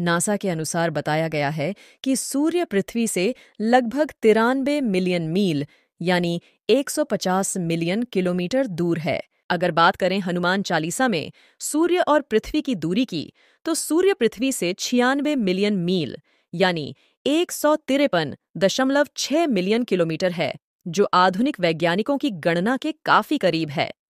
NASA के अनुसार बताया गया है कि सूर्य पृथ्वी से लगभग तिरानबे मिलियन मील यानी 150 मिलियन किलोमीटर दूर है अगर बात करें हनुमान चालीसा में सूर्य और पृथ्वी की दूरी की तो सूर्य पृथ्वी से छियानवे मिलियन मील यानी एक सौ तिरपन दशमलव छह मिलियन किलोमीटर है जो आधुनिक वैज्ञानिकों की गणना के काफी करीब है